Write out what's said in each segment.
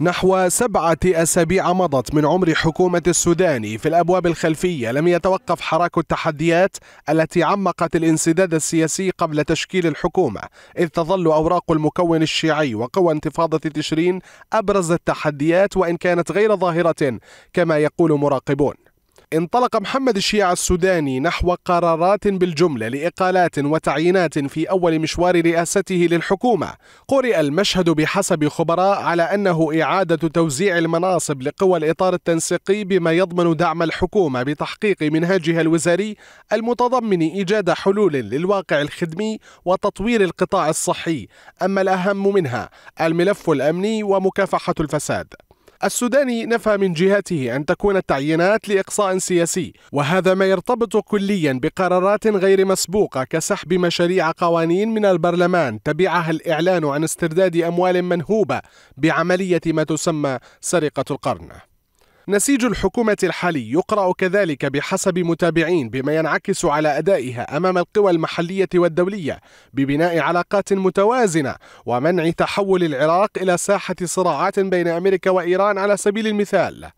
نحو سبعة أسابيع مضت من عمر حكومة السودان في الأبواب الخلفية لم يتوقف حراك التحديات التي عمقت الانسداد السياسي قبل تشكيل الحكومة إذ تظل أوراق المكون الشيعي وقوى انتفاضة تشرين أبرز التحديات وإن كانت غير ظاهرة كما يقول مراقبون انطلق محمد الشيع السوداني نحو قرارات بالجملة لإقالات وتعيينات في أول مشوار رئاسته للحكومة قرئ المشهد بحسب خبراء على أنه إعادة توزيع المناصب لقوى الإطار التنسيقي بما يضمن دعم الحكومة بتحقيق منهاجها الوزاري المتضمن إيجاد حلول للواقع الخدمي وتطوير القطاع الصحي أما الأهم منها الملف الأمني ومكافحة الفساد السوداني نفى من جهته أن تكون التعيينات لإقصاء سياسي وهذا ما يرتبط كليا بقرارات غير مسبوقة كسحب مشاريع قوانين من البرلمان تبعها الإعلان عن استرداد أموال منهوبة بعملية ما تسمى سرقة القرن نسيج الحكومة الحالي يقرأ كذلك بحسب متابعين بما ينعكس على أدائها أمام القوى المحلية والدولية ببناء علاقات متوازنة ومنع تحول العراق إلى ساحة صراعات بين أمريكا وإيران على سبيل المثال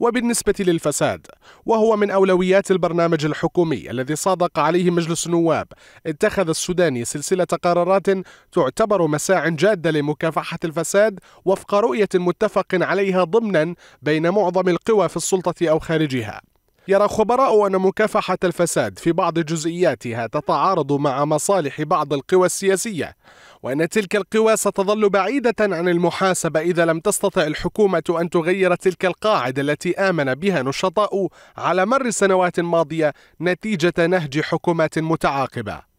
وبالنسبة للفساد وهو من أولويات البرنامج الحكومي الذي صادق عليه مجلس النواب اتخذ السوداني سلسلة قرارات تعتبر مساع جادة لمكافحة الفساد وفق رؤية متفق عليها ضمنا بين معظم القوى في السلطة أو خارجها يرى خبراء أن مكافحة الفساد في بعض جزئياتها تتعارض مع مصالح بعض القوى السياسية وأن تلك القوى ستظل بعيدة عن المحاسبة إذا لم تستطع الحكومة أن تغير تلك القاعدة التي آمن بها نشطاء على مر السنوات الماضية نتيجة نهج حكومات متعاقبة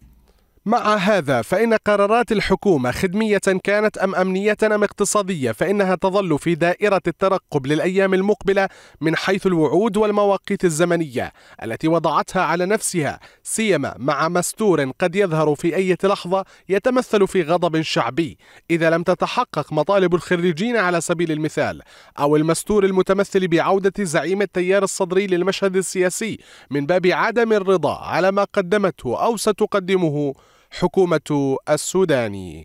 مع هذا فإن قرارات الحكومة خدمية كانت أم أمنية أم اقتصادية فإنها تظل في دائرة الترقب للأيام المقبلة من حيث الوعود والمواقيت الزمنية التي وضعتها على نفسها سيما مع مستور قد يظهر في أي لحظة يتمثل في غضب شعبي إذا لم تتحقق مطالب الخريجين على سبيل المثال أو المستور المتمثل بعودة زعيم التيار الصدري للمشهد السياسي من باب عدم الرضا على ما قدمته أو ستقدمه حكومة السودان